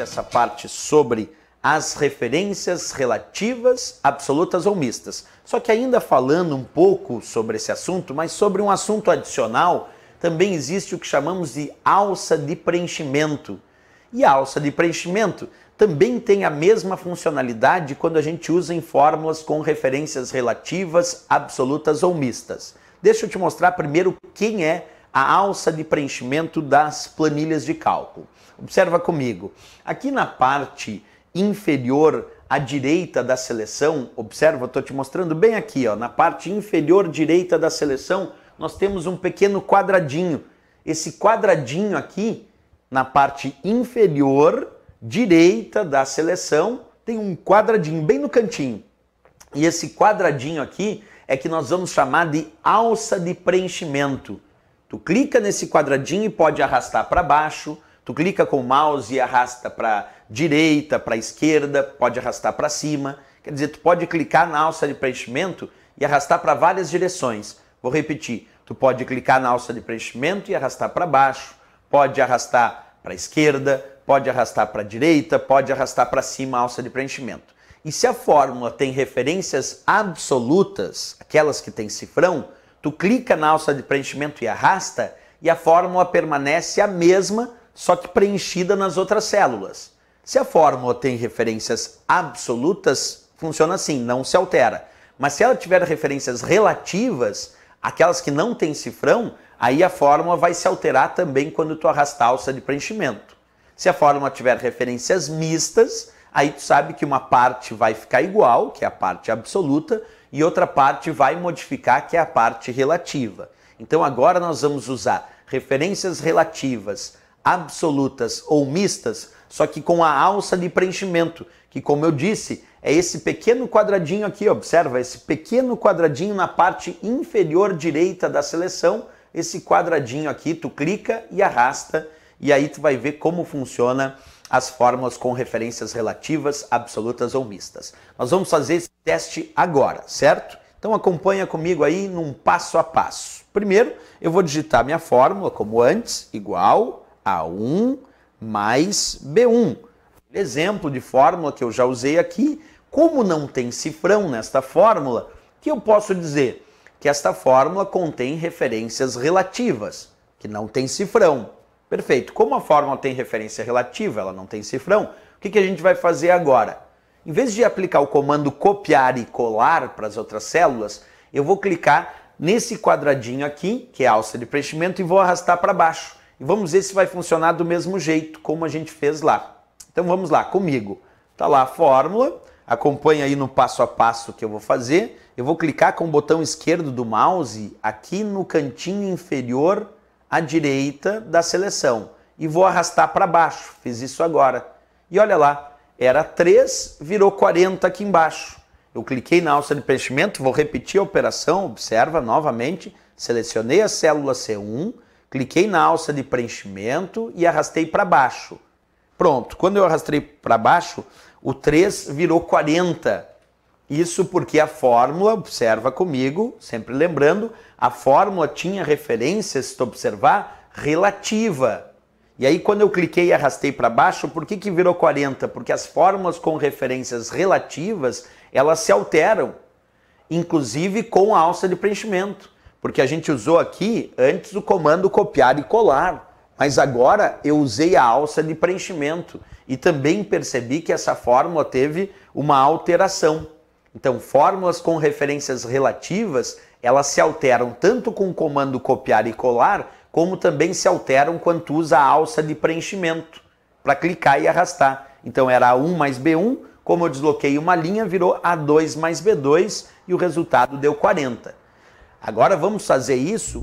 essa parte sobre as referências relativas, absolutas ou mistas. Só que ainda falando um pouco sobre esse assunto, mas sobre um assunto adicional, também existe o que chamamos de alça de preenchimento. E a alça de preenchimento também tem a mesma funcionalidade quando a gente usa em fórmulas com referências relativas, absolutas ou mistas. Deixa eu te mostrar primeiro quem é a alça de preenchimento das planilhas de cálculo. Observa comigo, aqui na parte inferior à direita da seleção, observa, estou te mostrando bem aqui, ó, na parte inferior direita da seleção, nós temos um pequeno quadradinho. Esse quadradinho aqui, na parte inferior direita da seleção, tem um quadradinho bem no cantinho. E esse quadradinho aqui é que nós vamos chamar de alça de preenchimento. Tu clica nesse quadradinho e pode arrastar para baixo, tu clica com o mouse e arrasta para direita, para esquerda, pode arrastar para cima. Quer dizer, tu pode clicar na alça de preenchimento e arrastar para várias direções. Vou repetir. Tu pode clicar na alça de preenchimento e arrastar para baixo, pode arrastar para esquerda, pode arrastar para direita, pode arrastar para cima a alça de preenchimento. E se a fórmula tem referências absolutas, aquelas que têm cifrão, Tu clica na alça de preenchimento e arrasta e a fórmula permanece a mesma, só que preenchida nas outras células. Se a fórmula tem referências absolutas, funciona assim, não se altera. Mas se ela tiver referências relativas, aquelas que não têm cifrão, aí a fórmula vai se alterar também quando tu arrastar a alça de preenchimento. Se a fórmula tiver referências mistas, aí tu sabe que uma parte vai ficar igual, que é a parte absoluta, e outra parte vai modificar, que é a parte relativa. Então agora nós vamos usar referências relativas, absolutas ou mistas, só que com a alça de preenchimento, que como eu disse, é esse pequeno quadradinho aqui, observa, esse pequeno quadradinho na parte inferior direita da seleção, esse quadradinho aqui, tu clica e arrasta, e aí tu vai ver como funciona as fórmulas com referências relativas, absolutas ou mistas. Nós vamos fazer esse teste agora, certo? Então acompanha comigo aí num passo a passo. Primeiro, eu vou digitar minha fórmula como antes, igual a 1 mais B1. Exemplo de fórmula que eu já usei aqui, como não tem cifrão nesta fórmula, que eu posso dizer que esta fórmula contém referências relativas, que não tem cifrão. Perfeito. Como a fórmula tem referência relativa, ela não tem cifrão, o que, que a gente vai fazer agora? Em vez de aplicar o comando copiar e colar para as outras células, eu vou clicar nesse quadradinho aqui, que é a alça de preenchimento, e vou arrastar para baixo. E vamos ver se vai funcionar do mesmo jeito, como a gente fez lá. Então vamos lá, comigo. Está lá a fórmula, acompanha aí no passo a passo que eu vou fazer. Eu vou clicar com o botão esquerdo do mouse aqui no cantinho inferior à direita da seleção e vou arrastar para baixo. Fiz isso agora. E olha lá, era 3, virou 40 aqui embaixo. Eu cliquei na alça de preenchimento, vou repetir a operação, observa novamente, selecionei a célula C1, cliquei na alça de preenchimento e arrastei para baixo. Pronto, quando eu arrastei para baixo, o 3 virou 40. Isso porque a fórmula, observa comigo, sempre lembrando, a fórmula tinha referência, se tu observar, relativa. E aí quando eu cliquei e arrastei para baixo, por que, que virou 40? Porque as fórmulas com referências relativas, elas se alteram, inclusive com a alça de preenchimento. Porque a gente usou aqui antes o comando copiar e colar, mas agora eu usei a alça de preenchimento e também percebi que essa fórmula teve uma alteração. Então, fórmulas com referências relativas, elas se alteram tanto com o comando copiar e colar, como também se alteram quando usa a alça de preenchimento para clicar e arrastar. Então era A1 mais B1, como eu desloquei uma linha, virou A2 mais B2 e o resultado deu 40. Agora vamos fazer isso.